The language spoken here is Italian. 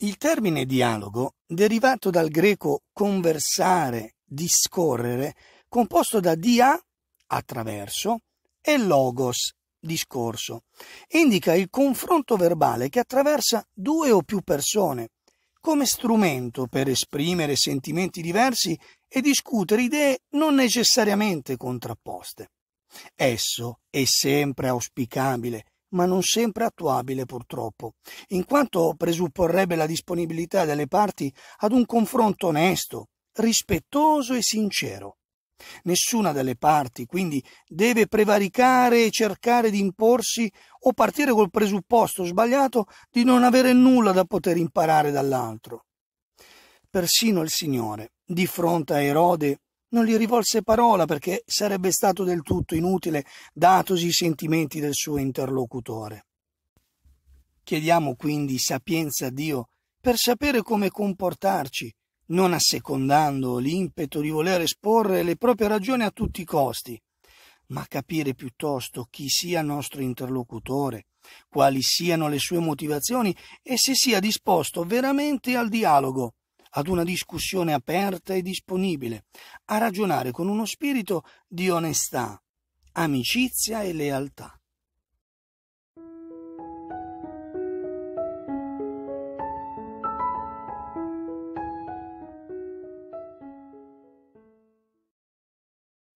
Il termine dialogo, derivato dal greco conversare, discorrere, composto da dia, attraverso, e logos, discorso, indica il confronto verbale che attraversa due o più persone, come strumento per esprimere sentimenti diversi e discutere idee non necessariamente contrapposte. Esso è sempre auspicabile ma non sempre attuabile purtroppo, in quanto presupporrebbe la disponibilità delle parti ad un confronto onesto, rispettoso e sincero. Nessuna delle parti, quindi, deve prevaricare e cercare di imporsi o partire col presupposto sbagliato di non avere nulla da poter imparare dall'altro. Persino il Signore, di fronte a Erode, non gli rivolse parola perché sarebbe stato del tutto inutile, datosi i sentimenti del suo interlocutore. Chiediamo quindi sapienza a Dio per sapere come comportarci, non assecondando l'impeto di voler esporre le proprie ragioni a tutti i costi, ma capire piuttosto chi sia il nostro interlocutore, quali siano le sue motivazioni e se sia disposto veramente al dialogo, ad una discussione aperta e disponibile, a ragionare con uno spirito di onestà, amicizia e lealtà.